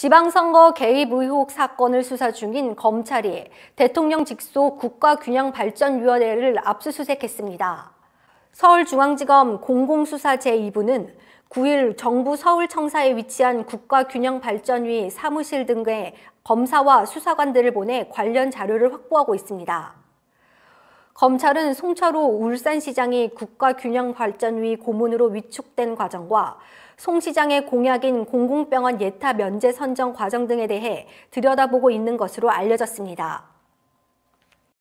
지방선거 개입 의혹 사건을 수사 중인 검찰이 대통령 직속 국가균형발전위원회를 압수수색했습니다. 서울중앙지검 공공수사 제2부는 9일 정부 서울청사에 위치한 국가균형발전위 사무실 등의 검사와 수사관들을 보내 관련 자료를 확보하고 있습니다. 검찰은 송철호 울산시장이 국가균형발전위 고문으로 위축된 과정과 송 시장의 공약인 공공병원 예타 면제 선정 과정 등에 대해 들여다보고 있는 것으로 알려졌습니다.